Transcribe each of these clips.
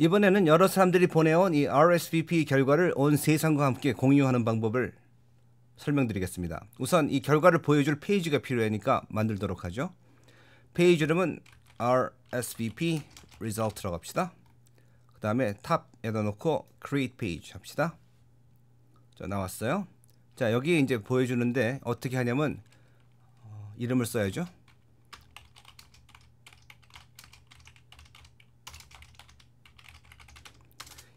이번에는 여러 사람들이 보내온 이 RSVP 결과를 온 세상과 함께 공유하는 방법을 설명드리겠습니다. 우선 이 결과를 보여줄 페이지가 필요하니까 만들도록 하죠. 페이지 이름은 RSVP Result라고 합시다. 그 다음에 탑에다 놓고 Create Page 합시다. 자, 나왔어요. 자, 여기 이제 보여주는데 어떻게 하냐면 어, 이름을 써야죠.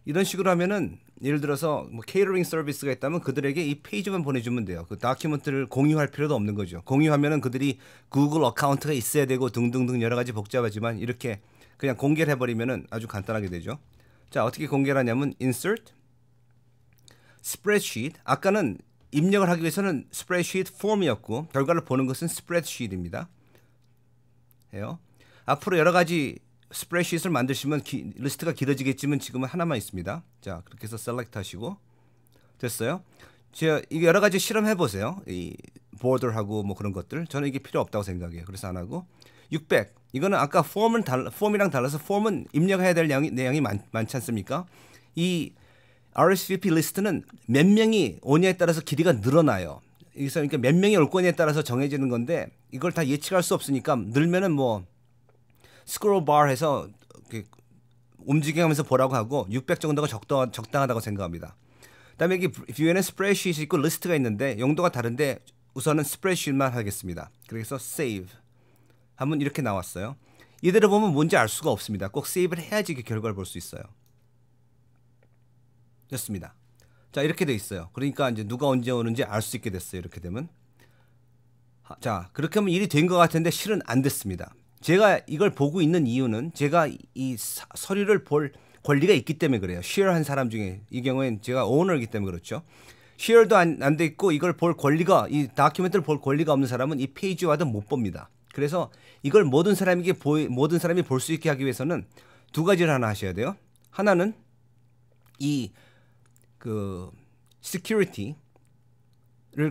이런 식으로 하면은 예를 들어서 뭐케이러링 서비스가 있다면 그들에게 이 페이지만 보내주면 돼요. 그 다큐멘트를 공유할 필요도 없는 거죠. 공유하면은 그들이 구글 어카운트가 있어야 되고 등등등 여러 가지 복잡하지만 이렇게 그냥 공개를 해버리면은 아주 간단하게 되죠. 자 어떻게 공개를 하냐면 insert spreadsheet 아까는 입력을 하기 위해서는 spreadsheet form이었고 결과를 보는 것은 spreadsheet입니다. 해요. 앞으로 여러 가지 스프레시잇을 만드시면 기, 리스트가 길어지겠지만 지금은 하나만 있습니다. 자, 그렇게 해서 셀렉트 하시고 됐어요. 제가 이게 여러 가지 실험해 보세요. 이 보더하고 뭐 그런 것들. 저는 이게 필요 없다고 생각해요. 그래서 안 하고 600. 이거는 아까 폼은 달라, 폼이랑 달라서 폼은 입력해야 될 양이, 내용이 많, 많지 않습니까? 이 RSVP 리스트는 몇 명이 오냐에 따라서 길이가 늘어나요. 그래서 그러니까 몇 명이 올 거냐에 따라서 정해지는 건데 이걸 다 예측할 수 없으니까 늘면은 뭐 스크롤 바 해서 움직이면서 보라고 하고 600 정도가 적당, 적당하다고 생각합니다. 그다음에 여기 뷰에는 스프레드시트 있고 리스트가 있는데 용도가 다른데 우선은 스프레드시트만 하겠습니다. 그래서 save 하면 이렇게 나왔어요. 이대로 보면 뭔지 알 수가 없습니다. 꼭 s a v e 를 해야지 그 결과를 볼 수 있어요. 됐습니다. 자 이렇게 돼 있어요. 그러니까 이제 누가 언제 오는지 알 수 있게 됐어요. 이렇게 되면 자 그렇게 하면 일이 된 것 같은데 실은 안 됐습니다. 제가 이걸 보고 있는 이유는 제가 이 사, 서류를 볼 권리가 있기 때문에 그래요. 쉐어한 사람 중에 이 경우엔 제가 오너이기 때문에 그렇죠. 쉐어도 안 돼 있고 이걸 볼 권리가 이다큐멘터를볼 권리가 없는 사람은 이 페이지와도 못 봅니다. 그래서 이걸 모든 사람에게 보이, 모든 사람이 볼 수 있게 하기 위해서는 두 가지를 하나 하셔야 돼요. 하나는 이그 시큐리티를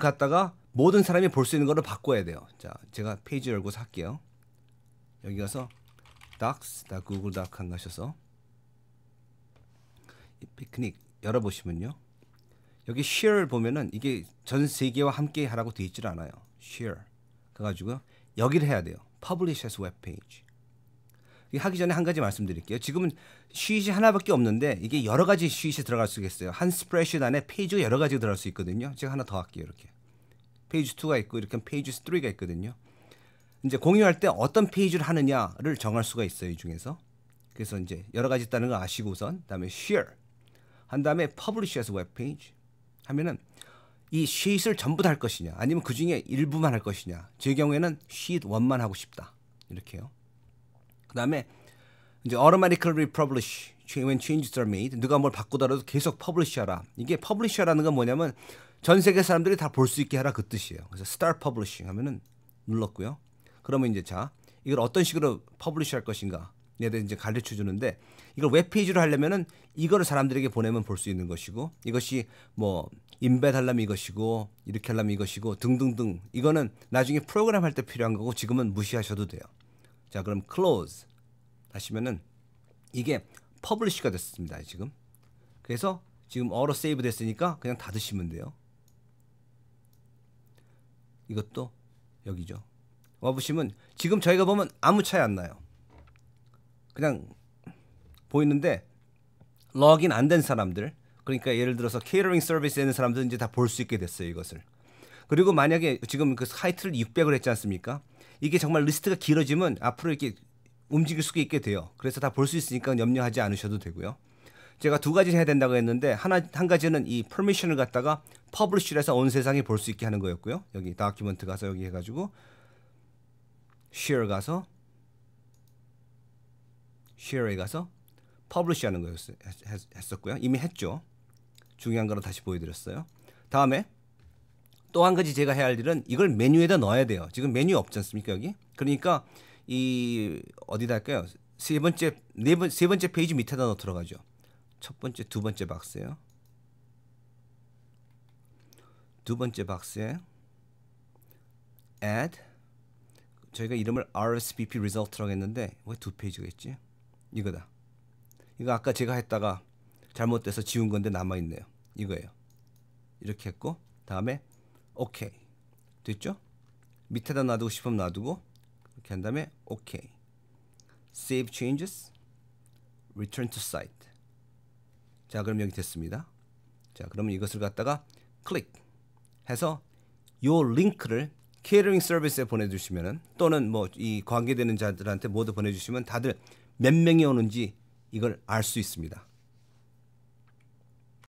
갖다가 모든 사람이 볼 수 있는 거를 바꿔야 돼요. 자, 제가 페이지 열고살게요 여기 가서 닥스 c s g o o g 가셔서 피크닉 열어보시면요. 여기 s h a r e 보면은 이게 전 세계와 함께 하라고 돼 있질 않아요. share. 그래가지고 여기를 해야 돼요. publish as web page. 하기 전에 한 가지 말씀드릴게요. 지금은 쉬잇이 하나밖에 없는데 이게 여러 가지 쉬잇이 들어갈 수 있어요. 한스프레드시 안에 페이지가 여러 가지 들어갈 수 있거든요. 제가 하나 더 할게요. 이렇게. 페이지 2가 있고 이렇게 페이지 3가 있거든요. 이제 공유할 때 어떤 페이지를 하느냐를 정할 수가 있어요 이 중에서 그래서 이제 여러 가지 있다는 걸 아시고선 다음에 share 한 다음에 publishers 웹페이지 하면은 이 sheet을 전부 다 할 것이냐 아니면 그 중에 일부만 할 것이냐 제 경우에는 sheet 1만 하고 싶다 이렇게요 그다음에 이제 automatically republish when changes are made 누가 뭘 바꾸더라도 계속 publish하라 이게 publish라는 건 뭐냐면 전 세계 사람들이 다 볼 수 있게 하라 그 뜻이에요 그래서 start publishing 하면은 눌렀고요 그러면 이제 자 이걸 어떤 식으로 퍼블리시할 것인가 얘 대해 이제 가르쳐 주는데 이걸 웹페이지로 하려면은 이거를 사람들에게 보내면 볼 수 있는 것이고 이것이 뭐임베 달라면 이것이고 이렇게 하려면 이것이고 등등등 이거는 나중에 프로그램 할 때 필요한 거고 지금은 무시하셔도 돼요. 자 그럼 close 하시면은 이게 퍼블리시가 됐습니다 지금. 그래서 지금 어로 세이브 됐으니까 그냥 닫으시면 돼요. 이것도 여기죠. 와보시면 지금 저희가 보면 아무 차이 안 나요. 그냥 보이는데 러긴 안된 사람들 그러니까 예를 들어서 케이터링 서비스에 있는 사람들은 이제 다 볼 수 있게 됐어요 이것을. 그리고 만약에 지금 그 하이트를 600을 했지 않습니까? 이게 정말 리스트가 길어지면 앞으로 이렇게 움직일 수 있게 돼요. 그래서 다 볼 수 있으니까 염려하지 않으셔도 되고요. 제가 두 가지 해야 된다고 했는데 하나 한 가지는 이 퍼미션을 갖다가 퍼블리쉬를 해서 온 세상에 볼 수 있게 하는 거였고요. 여기 다큐먼트 가서 여기 해가지고 share 가서 share에 가서 publish 하는 거였었고요. 했 이미 했죠. 중요한 거로 다시 보여드렸어요. 다음에 또 한 가지 제가 해야 할 일은 이걸 메뉴에다 넣어야 돼요. 지금 메뉴 없지 않습니까 여기? 그러니까 이 어디다 할까요? 세 번째 네번세 번째 페이지 밑에다 넣어 들어가죠. 첫 번째 두 번째 박스예요. 두 번째 박스에 add 저희가 이름을 RSVP result라고 했는데 왜 두 페이지가 있지? 이거다. 이거 아까 제가 했다가 잘못돼서 지운 건데 남아 있네요. 이거예요. 이렇게 했고 다음에 오케이 됐죠? 밑에다 놔두고 싶으면 놔두고 이렇게 한 다음에 오케이 save changes return to site 자 그럼 여기 됐습니다. 자 그러면 이것을 갖다가 클릭 해서 요 링크를 케이터링 서비스에 보내주시면은 또는 뭐 이 관계되는 자들한테 모두 보내주시면 다들 몇 명이 오는지 이걸 알 수 있습니다.